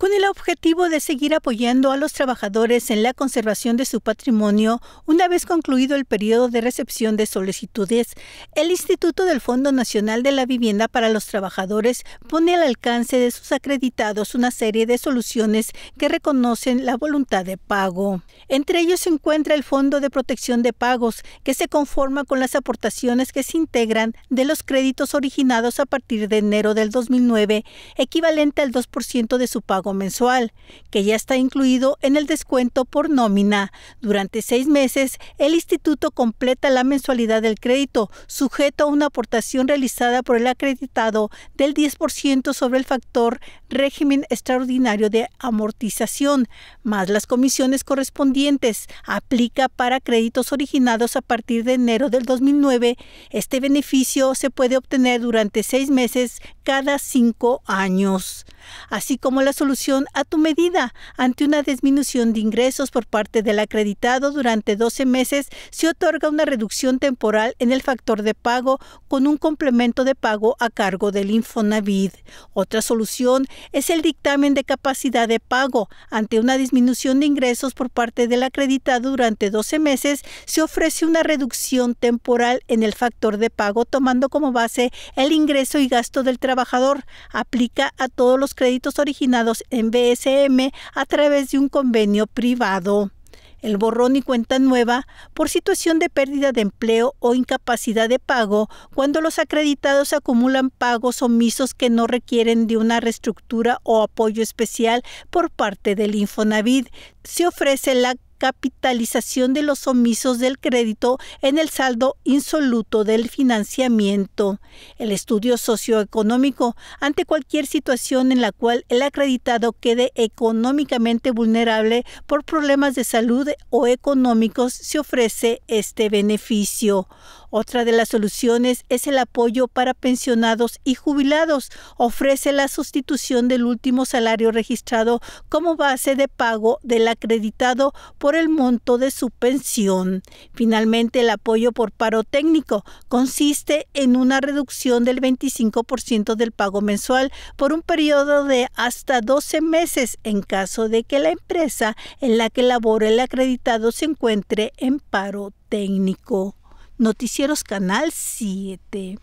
Con el objetivo de seguir apoyando a los trabajadores en la conservación de su patrimonio, una vez concluido el periodo de recepción de solicitudes, el Instituto del Fondo Nacional de la Vivienda para los Trabajadores pone al alcance de sus acreditados una serie de soluciones que reconocen la voluntad de pago. Entre ellos se encuentra el Fondo de Protección de Pagos, que se conforma con las aportaciones que se integran de los créditos originados a partir de enero del 2009, equivalente al 2% de su pago mensual, que ya está incluido en el descuento por nómina. Durante seis meses, el instituto completa la mensualidad del crédito, sujeto a una aportación realizada por el acreditado del 10% sobre el factor régimen extraordinario de amortización, más las comisiones correspondientes. Aplica para créditos originados a partir de enero del 2009. Este beneficio se puede obtener durante seis meses cada cinco años así como la solución a tu medida ante una disminución de ingresos por parte del acreditado durante 12 meses se otorga una reducción temporal en el factor de pago con un complemento de pago a cargo del Infonavit. Otra solución es el dictamen de capacidad de pago ante una disminución de ingresos por parte del acreditado durante 12 meses se ofrece una reducción temporal en el factor de pago tomando como base el ingreso y gasto del trabajador. Aplica a todos los créditos originados en BSM a través de un convenio privado. El borrón y cuenta nueva por situación de pérdida de empleo o incapacidad de pago cuando los acreditados acumulan pagos omisos que no requieren de una reestructura o apoyo especial por parte del Infonavit. Se ofrece la capitalización de los omisos del crédito en el saldo insoluto del financiamiento. El estudio socioeconómico ante cualquier situación en la cual el acreditado quede económicamente vulnerable por problemas de salud o económicos se ofrece este beneficio. Otra de las soluciones es el apoyo para pensionados y jubilados. Ofrece la sustitución del último salario registrado como base de pago del acreditado por el monto de su pensión. Finalmente, el apoyo por paro técnico consiste en una reducción del 25% del pago mensual por un periodo de hasta 12 meses en caso de que la empresa en la que labore el acreditado se encuentre en paro técnico. Noticieros Canal 7.